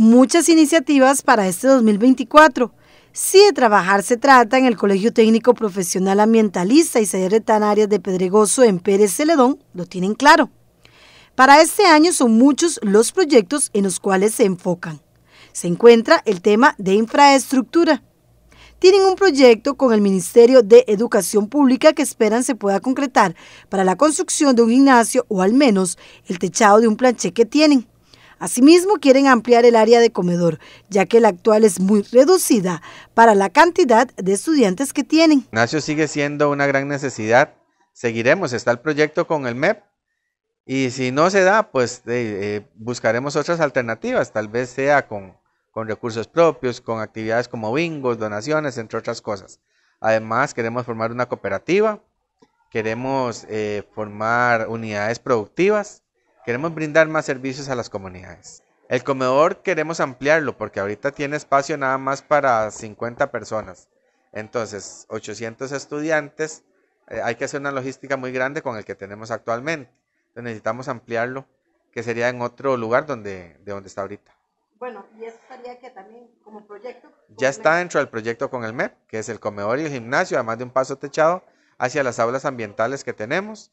muchas iniciativas para este 2024. Si de trabajar se trata, en el Colegio Técnico Profesional Ambientalista y de Tanarias de Pedregoso en Pérez Celedón lo tienen claro. Para este año son muchos los proyectos en los cuales se enfocan. Se encuentra el tema de infraestructura. Tienen un proyecto con el Ministerio de Educación Pública que esperan se pueda concretar para la construcción de un gimnasio o al menos el techado de un planche que tienen. Asimismo, quieren ampliar el área de comedor, ya que la actual es muy reducida para la cantidad de estudiantes que tienen. Ignacio sigue siendo una gran necesidad. Seguiremos, está el proyecto con el MEP. Y si no se da, pues eh, buscaremos otras alternativas, tal vez sea con, recursos propios, con actividades como bingos, donaciones, entre otras cosas. Además, queremos formar una cooperativa, queremos eh, formar unidades productivas Queremos brindar más servicios a las comunidades. El comedor queremos ampliarlo porque ahorita tiene espacio nada más para 50 personas. Entonces, 800 estudiantes, eh, hay que hacer una logística muy grande con el que tenemos actualmente. necesitamos ampliarlo, que sería en otro lugar donde, de donde está ahorita. Bueno, y eso sería que también como proyecto. Ya está dentro del proyecto con el MEP, que es el comedor y el gimnasio, además de un paso techado hacia las aulas ambientales que tenemos.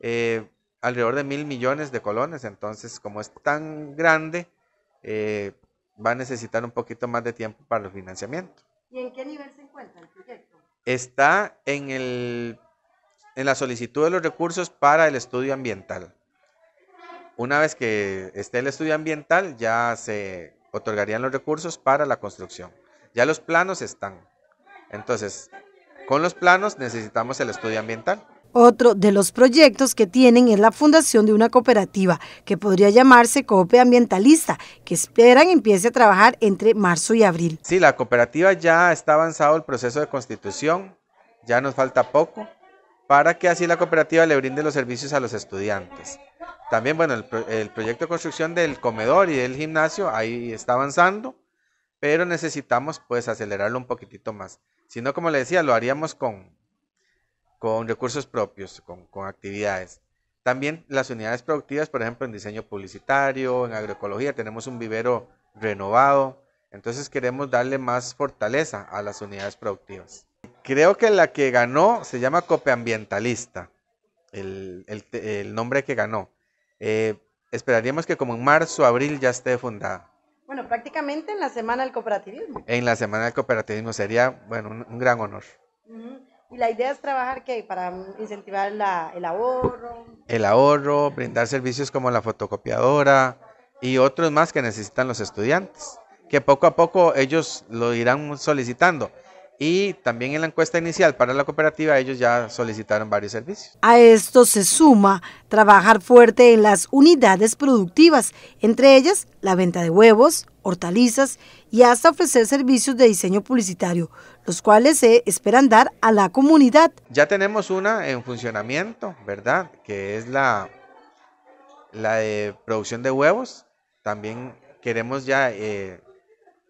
Eh, alrededor de mil millones de colones, entonces como es tan grande, eh, va a necesitar un poquito más de tiempo para el financiamiento. ¿Y en qué nivel se encuentra el proyecto? Está en, el, en la solicitud de los recursos para el estudio ambiental. Una vez que esté el estudio ambiental, ya se otorgarían los recursos para la construcción. Ya los planos están. Entonces, con los planos necesitamos el estudio ambiental. Otro de los proyectos que tienen es la fundación de una cooperativa que podría llamarse Coope Ambientalista, que esperan empiece a trabajar entre marzo y abril. Sí, la cooperativa ya está avanzado el proceso de constitución, ya nos falta poco para que así la cooperativa le brinde los servicios a los estudiantes. También, bueno, el, proyecto de construcción del comedor y del gimnasio ahí está avanzando, pero necesitamos pues acelerarlo un poquitito más. Si no, como le decía, lo haríamos con, con recursos propios, con, actividades. También las unidades productivas, por ejemplo, en diseño publicitario, en agroecología, tenemos un vivero renovado. Entonces queremos darle más fortaleza a las unidades productivas. Creo que la que ganó se llama Copeambientalista, el, el, nombre que ganó. Eh, esperaríamos que como en marzo, abril ya esté fundada. Bueno, prácticamente en la Semana del Cooperativismo. En la Semana del Cooperativismo sería, bueno, un gran honor. Y la idea es trabajar que para incentivar la, el ahorro. El ahorro, brindar servicios como la fotocopiadora y otros más que necesitan los estudiantes, que poco a poco ellos lo irán solicitando. Y también en la encuesta inicial para la cooperativa ellos ya solicitaron varios servicios. A esto se suma trabajar fuerte en las unidades productivas, entre ellas la venta de huevos, hortalizas y hasta ofrecer servicios de diseño publicitario, los cuales se esperan dar a la comunidad. Ya tenemos una en funcionamiento, ¿verdad? Que es la, la de producción de huevos. También queremos ya... Eh,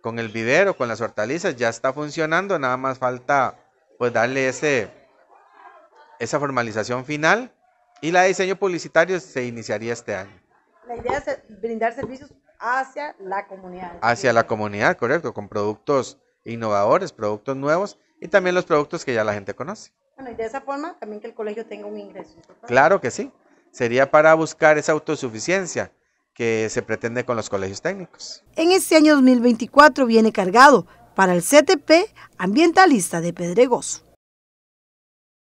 con el vivero, con las hortalizas, ya está funcionando, nada más falta pues darle ese, esa formalización final y la diseño publicitario se iniciaría este año. La idea es brindar servicios hacia la comunidad. Hacia la comunidad, correcto, con productos innovadores, productos nuevos y también los productos que ya la gente conoce. Bueno, y de esa forma también que el colegio tenga un ingreso. Claro que sí, sería para buscar esa autosuficiencia que se pretende con los colegios técnicos. En este año 2024 viene cargado para el CTP ambientalista de Pedregoso.